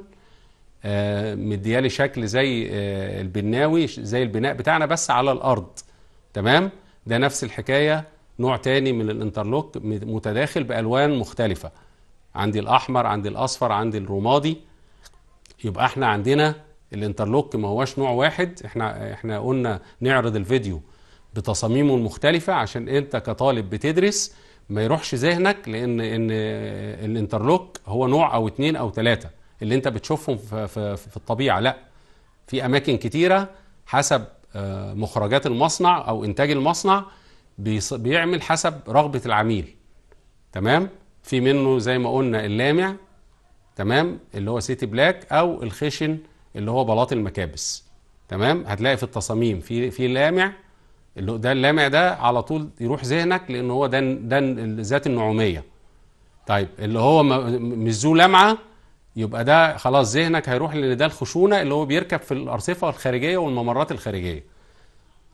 آه مديالي شكل زي آه البناوي زي البناء بتاعنا بس على الارض تمام ده نفس الحكايه نوع تاني من الانترلوك متداخل بالوان مختلفه عندي الاحمر عندي الاصفر عندي الرمادي يبقى احنا عندنا الانترلوك ما هواش نوع واحد احنا احنا قلنا نعرض الفيديو بتصاميمه المختلفه عشان انت كطالب بتدرس ما يروحش ذهنك لان ان الانترلوك هو نوع او اتنين او ثلاثه اللي انت بتشوفهم في, في, في الطبيعه لا في اماكن كتيره حسب آه، مخرجات المصنع او انتاج المصنع بيعمل حسب رغبه العميل تمام في منه زي ما قلنا اللامع تمام اللي هو سيتي بلاك او الخشن اللي هو بلاط المكابس تمام هتلاقي في التصاميم في في لامع اللي ده اللامع ده على طول يروح ذهنك لان هو ده ده ذات النعوميه طيب اللي هو مش ذو لمعه يبقى ده خلاص ذهنك هيروح لان ده الخشونه اللي هو بيركب في الارصفه الخارجيه والممرات الخارجيه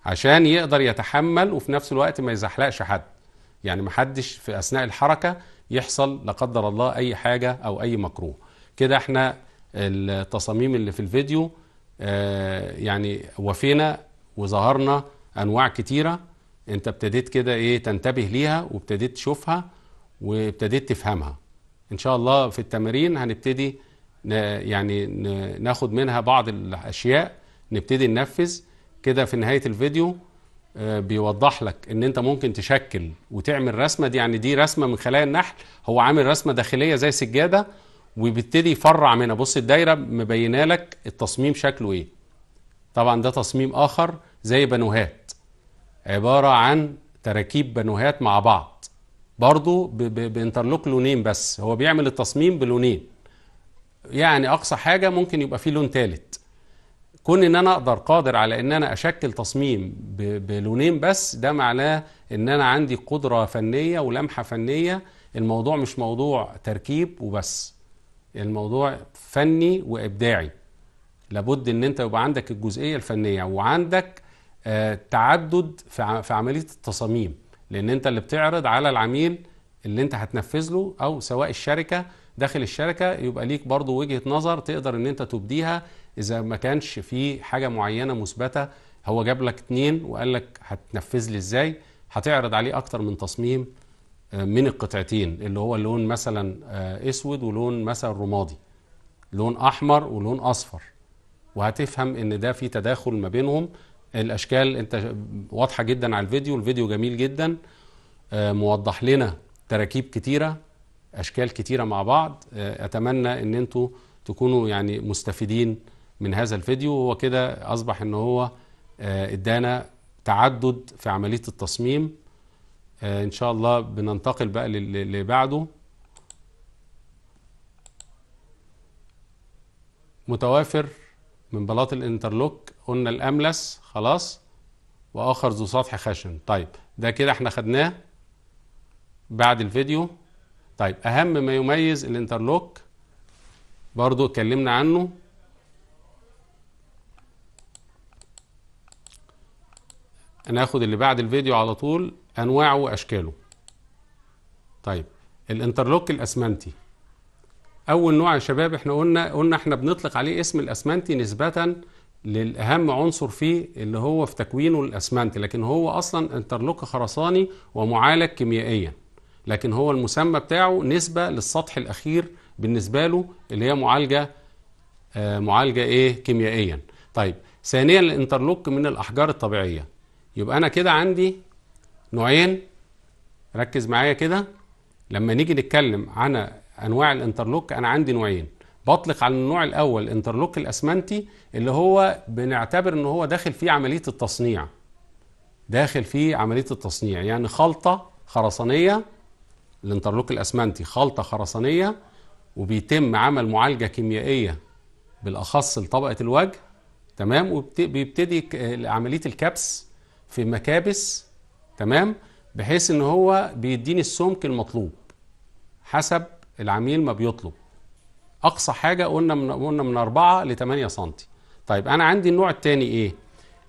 عشان يقدر يتحمل وفي نفس الوقت ما يزحلقش حد يعني محدش في اثناء الحركه يحصل لا قدر الله اي حاجه او اي مكروه كده احنا التصاميم اللي في الفيديو آه، يعني وفينا وظهرنا انواع كتيره انت ابتديت كده ايه تنتبه ليها وابتديت تشوفها وابتديت تفهمها ان شاء الله في التمارين هنبتدي يعني ناخد منها بعض الاشياء نبتدي ننفذ كده في نهايه الفيديو آه، بيوضح لك ان انت ممكن تشكل وتعمل رسمه دي يعني دي رسمه من خلايا النحل هو عامل رسمه داخليه زي سجاده وبيبتدي يفرع منها بص الدايره مبينه لك التصميم شكله ايه طبعا ده تصميم اخر زي بانوهات عباره عن تراكيب بانوهات مع بعض برضه بانترلوك لونين بس هو بيعمل التصميم بلونين يعني اقصى حاجه ممكن يبقى فيه لون ثالث كون ان انا اقدر قادر على ان انا اشكل تصميم بلونين بس ده معناه ان انا عندي قدره فنيه ولمحه فنيه الموضوع مش موضوع تركيب وبس الموضوع فني وابداعي لابد ان انت يبقى عندك الجزئيه الفنيه وعندك آه، تعدد في عمليه التصاميم لان انت اللي بتعرض على العميل اللي انت هتنفذ له او سواء الشركه داخل الشركه يبقى ليك برضو وجهه نظر تقدر ان انت تبديها اذا ما كانش في حاجه معينه مثبته هو جاب لك اتنين وقال لك هتنفذ لي ازاي هتعرض عليه اكتر من تصميم آه، من القطعتين اللي هو لون مثلا آه، اسود ولون مثلا رمادي لون احمر ولون اصفر وهتفهم ان ده في تداخل ما بينهم الاشكال انت واضحه جدا على الفيديو الفيديو جميل جدا آه، موضح لنا تراكيب كتيره اشكال كتيره مع بعض اتمنى ان انتوا تكونوا يعني مستفيدين من هذا الفيديو وهو كده أصبح أن هو آه، إدانا تعدد في عملية التصميم آه، إن شاء الله بننتقل بقى للي بعده متوافر من بلاط الانترلوك قلنا الأملس خلاص وآخر ذو سطح خشن طيب ده كده احنا خدناه بعد الفيديو طيب أهم ما يميز الانترلوك برضو اتكلمنا عنه هناخد اللي بعد الفيديو على طول انواعه واشكاله طيب الانترلوك الاسمنتي اول نوع يا شباب احنا قلنا قلنا احنا بنطلق عليه اسم الاسمنتي نسبه للاهم عنصر فيه اللي هو في تكوينه الاسمنت لكن هو اصلا انترلوك خرساني ومعالج كيميائيا لكن هو المسمى بتاعه نسبه للسطح الاخير بالنسبه له اللي هي معالجه آه معالجه ايه كيميائيا طيب ثانيا الانترلوك من الاحجار الطبيعيه يبقى انا كده عندي نوعين ركز معايا كده لما نيجي نتكلم عن انواع الانترلوك انا عندي نوعين بطلق على النوع الاول انترلوك الاسمنتي اللي هو بنعتبر ان هو داخل فيه عمليه التصنيع داخل فيه عمليه التصنيع يعني خلطه خرسانيه الانترلوك الاسمنتي خلطه خرسانيه وبيتم عمل معالجه كيميائيه بالاخص لطبقه الوجه تمام وبيبتدي عمليه الكبس في مكابس تمام بحيث ان هو بيديني السمك المطلوب حسب العميل ما بيطلب اقصى حاجه قلنا من قلنا من 4 ل 8 سم طيب انا عندي النوع الثاني ايه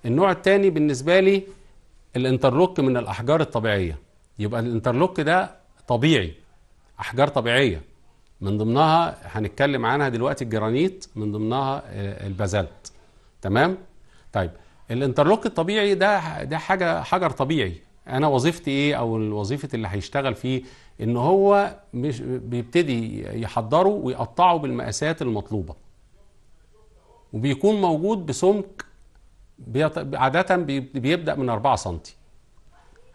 النوع الثاني بالنسبه لي الانترلوك من الاحجار الطبيعيه يبقى الانترلوك ده طبيعي احجار طبيعيه من ضمنها هنتكلم عنها دلوقتي الجرانيت من ضمنها البازلت تمام طيب الانترلوك الطبيعي ده ده حاجه حجر طبيعي انا وظيفتي ايه او الوظيفه اللي هيشتغل فيه ان هو مش بيبتدي يحضره ويقطعه بالمقاسات المطلوبه وبيكون موجود بسمك عادة بيبدأ من 4 سم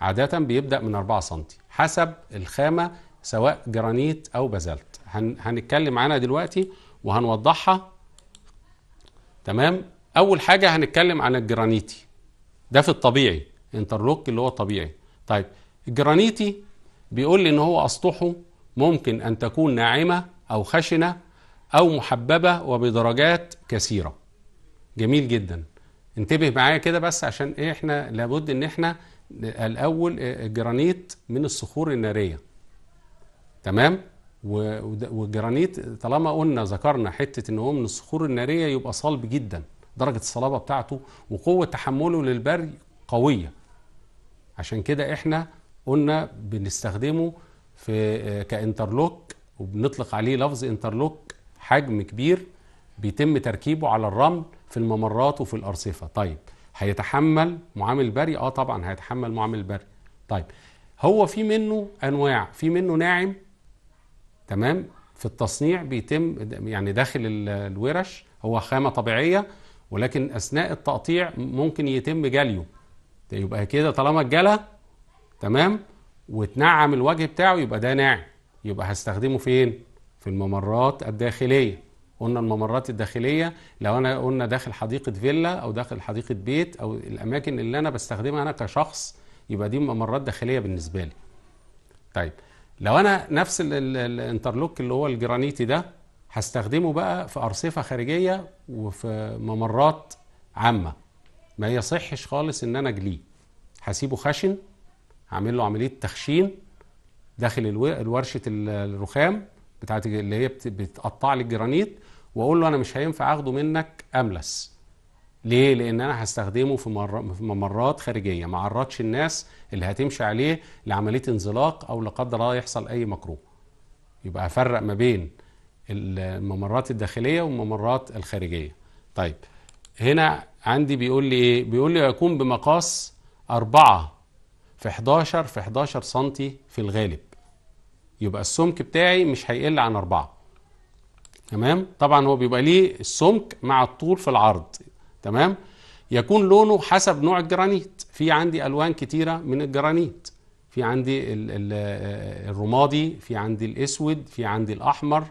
عادة بيبدأ من 4 سم حسب الخامة سواء جرانيت أو بازلت هنتكلم عنها دلوقتي وهنوضحها تمام اول حاجه هنتكلم عن الجرانيتي ده في الطبيعي انترلوك اللي هو طبيعي طيب الجرانيتي بيقول لي ان هو اسطحه ممكن ان تكون ناعمه او خشنه او محببه وبدرجات كثيره جميل جدا انتبه معايا كده بس عشان ايه احنا لابد ان احنا الاول آه، الجرانيت من الصخور الناريه تمام والجرانيت طالما قلنا ذكرنا حته ان هو من الصخور الناريه يبقى صلب جدا درجة الصلابة بتاعته وقوة تحمله للبري قوية عشان كده احنا قلنا بنستخدمه في آه، كانترلوك وبنطلق عليه لفظ انترلوك حجم كبير بيتم تركيبه على الرمل في الممرات وفي الارصفه طيب هيتحمل معامل بري اه طبعا هيتحمل معامل بري طيب هو في منه انواع في منه ناعم تمام في التصنيع بيتم يعني داخل الورش هو خامه طبيعيه ولكن اثناء التقطيع ممكن يتم جليه يبقى كده طالما اتجلى تمام وتنعم الوجه بتاعه يبقى ده ناعم يبقى هستخدمه فين في الممرات الداخليه قلنا الممرات الداخليه لو انا قلنا داخل حديقه فيلا او داخل حديقه بيت او الاماكن اللي انا بستخدمها انا كشخص يبقى دي ممرات داخليه بالنسبه لي طيب لو انا نفس الانترلوك اللي هو الجرانيتي ده هستخدمه بقى في أرصفة خارجية وفي ممرات عامة ما يصحش خالص إن أنا أجليه هسيبه خشن هعمل له عملية تخشين داخل الورشة الرخام بتاعت اللي هي بتقطع لي الجرانيت واقول له انا مش هينفع اخده منك املس ليه لان انا هستخدمه في, مر... في ممرات خارجيه ما عرضش الناس اللي هتمشي عليه لعمليه انزلاق او لا قدر الله يحصل اي مكروه يبقى افرق ما بين الممرات الداخليه والممرات الخارجيه طيب هنا عندي بيقول لي ايه بيقول لي يكون بمقاس 4 في 11 في 11 سنتي في الغالب يبقى السمك بتاعي مش هيقل عن 4 تمام طبعا هو بيبقى ليه السمك مع الطول في العرض تمام يكون لونه حسب نوع الجرانيت في عندي الوان كتيره من الجرانيت في عندي الرمادي في عندي الاسود في عندي الاحمر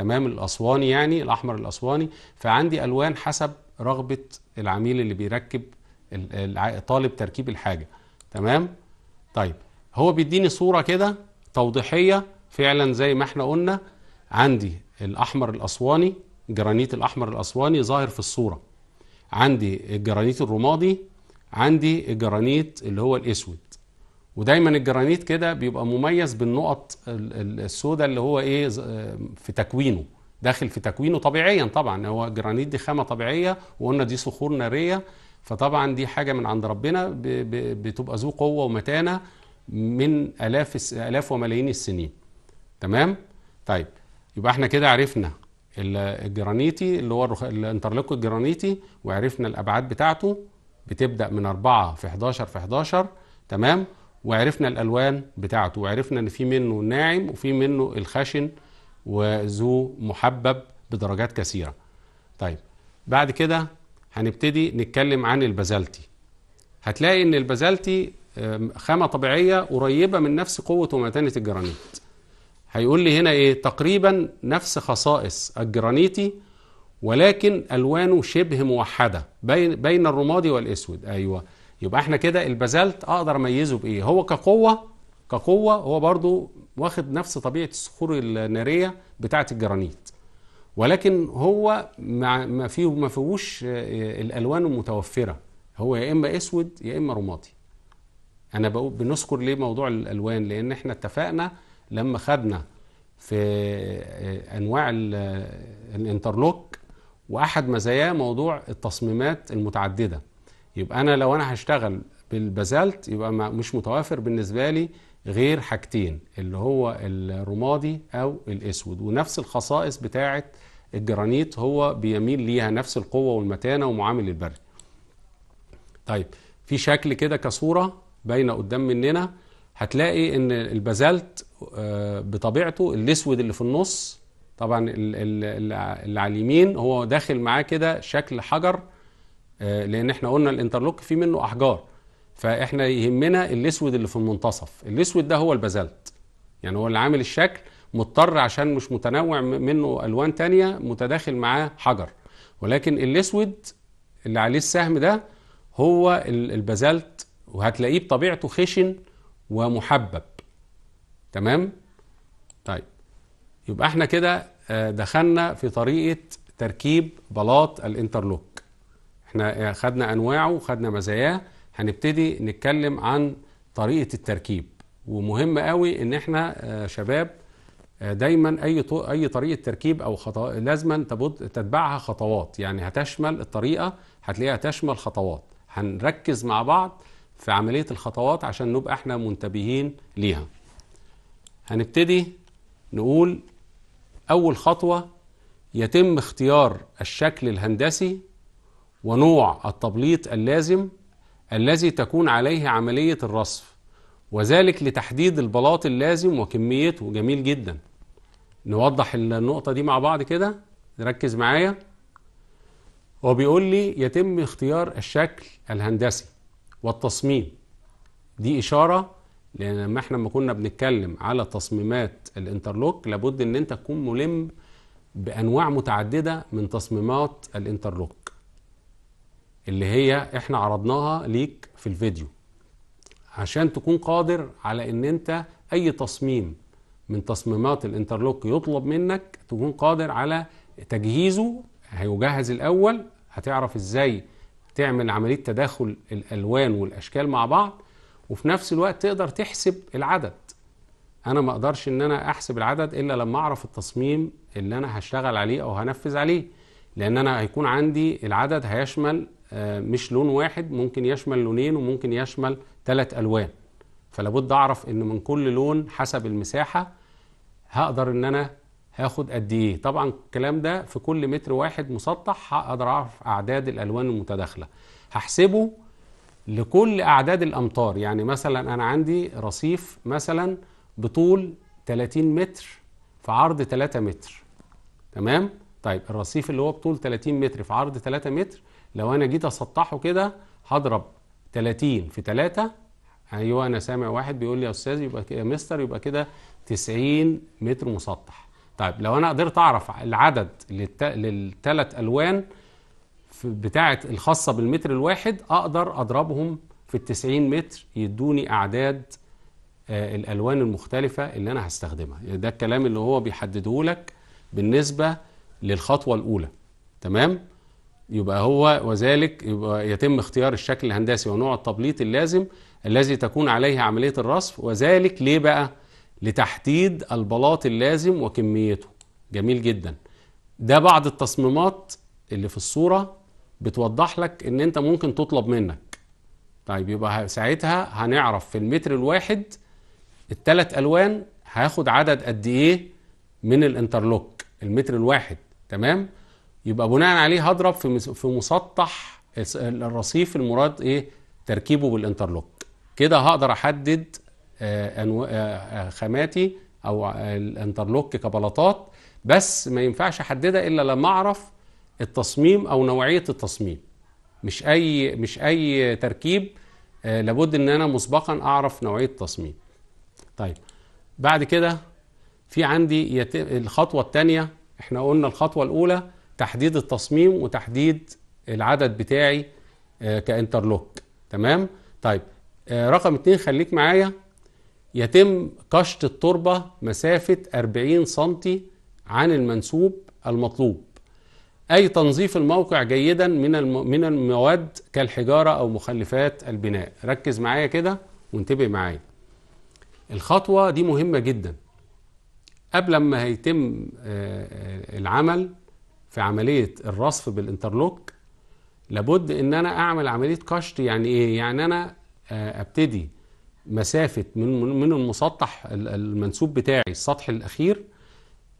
تمام الاسواني يعني الاحمر الاسواني فعندي الوان حسب رغبه العميل اللي بيركب طالب تركيب الحاجه تمام طيب هو بيديني صوره كده توضيحيه فعلا زي ما احنا قلنا عندي الاحمر الاسواني جرانيت الاحمر الاسواني ظاهر في الصوره عندي الجرانيت الرمادي عندي الجرانيت اللي هو الاسود ودايما الجرانيت كده بيبقى مميز بالنقط السوداء اللي هو ايه في تكوينه داخل في تكوينه طبيعيا طبعا هو الجرانيت دي خامه طبيعيه وقلنا دي صخور ناريه فطبعا دي حاجه من عند ربنا بتبقى ذو قوه ومتانه من الاف الاف وملايين السنين تمام طيب يبقى احنا كده عرفنا الجرانيتي اللي هو الانترلوك الجرانيتي وعرفنا الابعاد بتاعته بتبدا من 4 في 11 في 11 تمام وعرفنا الالوان بتاعته وعرفنا ان في منه ناعم وفي منه الخشن وذو محبب بدرجات كثيره طيب بعد كده هنبتدي نتكلم عن البازالتي هتلاقي ان البازالتي خامه طبيعيه قريبه من نفس قوه ومتانه الجرانيت هيقول لي هنا ايه تقريبا نفس خصائص الجرانيتي ولكن الوانه شبه موحده بين بين الرمادي والاسود ايوه يبقى احنا كده البازلت اقدر اميزه بايه هو كقوه كقوه هو برضو واخد نفس طبيعه الصخور الناريه بتاعه الجرانيت ولكن هو ما فيه ما فيهوش آه، الالوان المتوفره هو يا اما اسود يا اما رمادي انا بقول بنذكر ليه موضوع الالوان لان احنا اتفقنا لما خدنا في آه، انواع آه، الانترلوك واحد مزاياه موضوع التصميمات المتعدده يبقى انا لو انا هشتغل بالبازالت يبقى مش متوافر بالنسبه لي غير حاجتين اللي هو الرمادي او الاسود ونفس الخصائص بتاعه الجرانيت هو بيميل ليها نفس القوه والمتانه ومعامل البرد. طيب في شكل كده كصوره باينه قدام مننا هتلاقي ان البازالت آه، بطبيعته الاسود اللي في النص طبعا اللي على اليمين هو داخل معاه كده شكل حجر آه، لان احنا قلنا الانترلوك فيه منه احجار فاحنا يهمنا الاسود اللي في المنتصف الاسود ده هو البازلت يعني هو اللي عامل الشكل مضطر عشان مش متنوع منه الوان تانية متداخل معاه حجر ولكن الاسود اللي عليه السهم ده هو البازلت وهتلاقيه بطبيعته خشن ومحبب تمام طيب يبقى احنا كده آه، دخلنا في طريقه تركيب بلاط الانترلوك احنا خدنا انواعه وخدنا مزاياه هنبتدي نتكلم عن طريقه التركيب ومهم قوي ان احنا آه، شباب آه، دايما اي اي طريقه تركيب او خطوات لازما تتبعها خطوات يعني هتشمل الطريقه هتلاقيها تشمل خطوات هنركز مع بعض في عمليه الخطوات عشان نبقى احنا منتبهين ليها هنبتدي نقول اول خطوه يتم اختيار الشكل الهندسي ونوع التبليط اللازم الذي تكون عليه عملية الرصف وذلك لتحديد البلاط اللازم وكميته جميل جدا نوضح النقطة دي مع بعض كده ركز معايا هو بيقول لي يتم اختيار الشكل الهندسي والتصميم دي إشارة لأن لما احنا ما كنا بنتكلم على تصميمات الانترلوك لابد ان انت تكون ملم بأنواع متعددة من تصميمات الانترلوك اللي هي احنا عرضناها ليك في الفيديو عشان تكون قادر على ان انت اي تصميم من تصميمات الانترلوك يطلب منك تكون قادر على تجهيزه هيجهز الاول هتعرف ازاي تعمل عمليه تداخل الالوان والاشكال مع بعض وفي نفس الوقت تقدر تحسب العدد انا ما اقدرش ان انا احسب العدد الا لما اعرف التصميم اللي انا هشتغل عليه او هنفذ عليه لان انا هيكون عندي العدد هيشمل آه، مش لون واحد ممكن يشمل لونين وممكن يشمل ثلاث الوان فلابد اعرف ان من كل لون حسب المساحه هقدر ان انا هاخد قد ايه طبعا الكلام ده في كل متر واحد مسطح هقدر اعرف اعداد الالوان المتداخله هحسبه لكل اعداد الامطار يعني مثلا انا عندي رصيف مثلا بطول 30 متر في عرض 3 متر تمام طيب الرصيف اللي هو بطول 30 متر في عرض 3 متر لو انا جيت اسطحه كده هضرب 30 في 3 ايوه انا سامع واحد بيقول لي يا استاذ يبقى يا مستر يبقى كده 90 متر مسطح طيب لو انا قدرت اعرف العدد للتلات للثلاث الوان بتاعه الخاصه بالمتر الواحد اقدر اضربهم في ال 90 متر يدوني اعداد آه، الالوان المختلفه اللي انا هستخدمها يعني ده الكلام اللي هو بيحدده لك بالنسبه للخطوه الاولى تمام يبقى هو وذلك يبقى يتم اختيار الشكل الهندسي ونوع التبليط اللازم الذي تكون عليه عملية الرصف وذلك ليه بقى؟ لتحديد البلاط اللازم وكميته جميل جدا ده بعض التصميمات اللي في الصورة بتوضح لك ان انت ممكن تطلب منك طيب يبقى ساعتها هنعرف في المتر الواحد الثلاث الوان هاخد عدد قد ايه من الانترلوك المتر الواحد تمام؟ يبقى بناء عليه هضرب في في مسطح الرصيف المراد ايه تركيبه بالانترلوك كده هقدر احدد آه، آه، آه، خاماتي او الانترلوك كبلاطات بس ما ينفعش احددها الا لما اعرف التصميم او نوعيه التصميم مش اي مش اي تركيب لابد ان انا مسبقا اعرف نوعيه التصميم طيب بعد كده في عندي الخطوه الثانيه احنا قلنا الخطوه الاولى تحديد التصميم وتحديد العدد بتاعي آه، كانترلوك تمام طيب آه، رقم اتنين خليك معايا يتم قشط التربة مسافة 40 سنتي عن المنسوب المطلوب أي تنظيف الموقع جيدا من من المواد كالحجارة أو مخلفات البناء ركز معايا كده وانتبه معايا الخطوة دي مهمة جدا قبل ما هيتم آه، العمل في عمليه الرصف بالانترلوك لابد ان انا اعمل عمليه كشط يعني ايه يعني انا آه، ابتدي مسافه من من المسطح المنسوب بتاعي السطح الاخير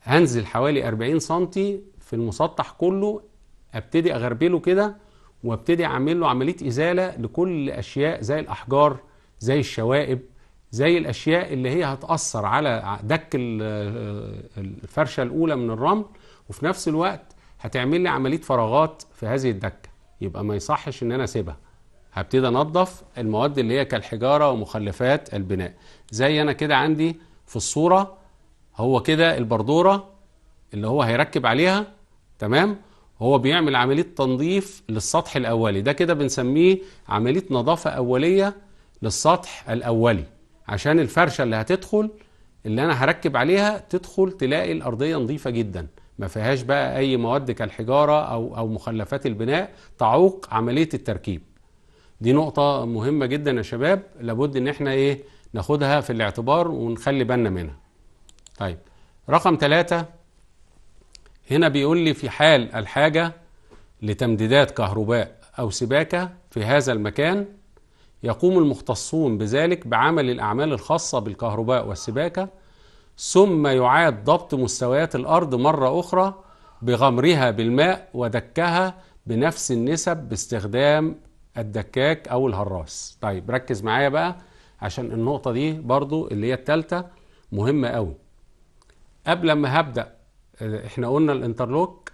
هنزل حوالي 40 سم في المسطح كله ابتدي اغربله كده وابتدي اعمل له عمليه ازاله لكل اشياء زي الاحجار زي الشوائب زي الاشياء اللي هي هتاثر على دك آه، الفرشه الاولى من الرمل وفي نفس الوقت هتعمل لي عمليه فراغات في هذه الدكه يبقى ما يصحش ان انا اسيبها هبتدي انظف المواد اللي هي كالحجاره ومخلفات البناء زي انا كده عندي في الصوره هو كده البردوره اللي هو هيركب عليها تمام هو بيعمل عمليه تنظيف للسطح الاولي ده كده بنسميه عمليه نظافه اوليه للسطح الاولي عشان الفرشه اللي هتدخل اللي انا هركب عليها تدخل تلاقي الارضيه نظيفه جدا ما فيهاش بقى اي مواد كالحجاره او او مخلفات البناء تعوق عمليه التركيب دي نقطه مهمه جدا يا شباب لابد ان احنا ايه ناخدها في الاعتبار ونخلي بالنا منها طيب رقم ثلاثة هنا بيقول لي في حال الحاجة لتمديدات كهرباء أو سباكة في هذا المكان يقوم المختصون بذلك بعمل الأعمال الخاصة بالكهرباء والسباكة ثم يعاد ضبط مستويات الارض مره اخرى بغمرها بالماء ودكها بنفس النسب باستخدام الدكاك او الهراس طيب ركز معايا بقى عشان النقطه دي برضو اللي هي الثالثه مهمه قوي قبل ما هبدا آه، احنا قلنا الانترلوك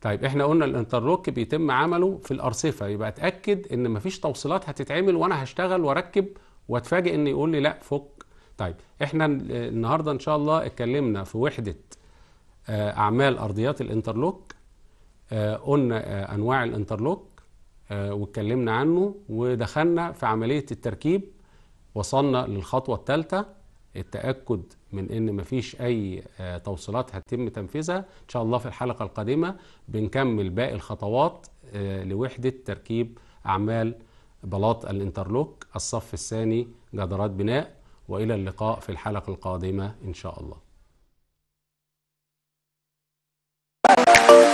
طيب احنا قلنا الانترلوك بيتم عمله في الارصفه يبقى اتاكد ان مفيش توصيلات هتتعمل وانا هشتغل واركب واتفاجئ ان يقول لي لا فك طيب احنا النهارده ان شاء الله اتكلمنا في وحده آه، اعمال ارضيات الانترلوك آه، قلنا آه، انواع الانترلوك واتكلمنا عنه ودخلنا في عمليه التركيب وصلنا للخطوه الثالثه التاكد من ان مفيش اي توصيلات هتتم تنفيذها ان شاء الله في الحلقه القادمه بنكمل باقي الخطوات لوحده تركيب اعمال بلاط الانترلوك الصف الثاني جدارات بناء والى اللقاء في الحلقه القادمه ان شاء الله